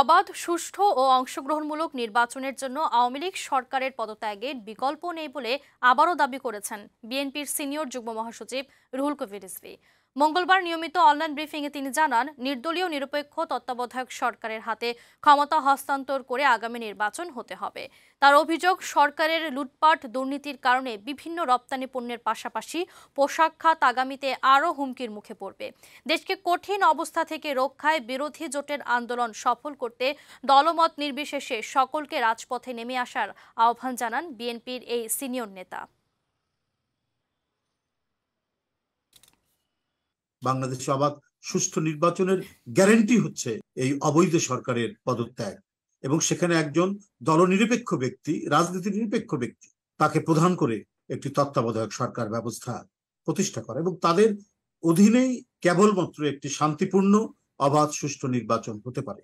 অবাধ সুষ্ঠু ও অংশগ্রহণমূলক নির্বাচনের জন্য আওয়ামী লীগ সরকারের পদত্যাগের বিকল্প নেই বলে আবারও দাবি করেছেন বিএনপির সিনিয়র যুগ্ম মহাসচিব রুহুল কবির মঙ্গলবার নিয়মিত অনলাইন ব্রিফিংয়ে তিনি জানান নির্দলীয় নিরপেক্ষ তত্ত্বাবধায়ক সরকারের হাতে ক্ষমতা হস্তান্তর করে আগামী নির্বাচন হতে হবে তার অভিযোগ সরকারের লুটপাট দুর্নীতির কারণে বিভিন্ন রপ্তানি পণ্যের পাশাপাশি পোশাক খাত আগামীতে আরও হুমকির মুখে পড়বে দেশকে কঠিন অবস্থা থেকে রক্ষায় বিরোধী জোটের আন্দোলন সফল করতে দলমত নির্বিশেষে সকলকে রাজপথে নেমে আসার আহ্বান জানান বিএনপির এই সিনিয়র নেতা বাংলাদেশে অবাধ সুষ্ঠু নির্বাচনের গ্যারেন্টি হচ্ছে এই অবৈধ সরকারের পদত্যাগ এবং সেখানে একজন দলনিরপেক্ষ ব্যক্তি রাজনীতি নিরপেক্ষ ব্যক্তি তাকে প্রধান করে একটি তত্ত্বাবধায়ক সরকার ব্যবস্থা প্রতিষ্ঠা করা এবং তাদের অধীনেই কেবলমাত্র একটি শান্তিপূর্ণ অবাধ সুষ্ঠু নির্বাচন হতে পারে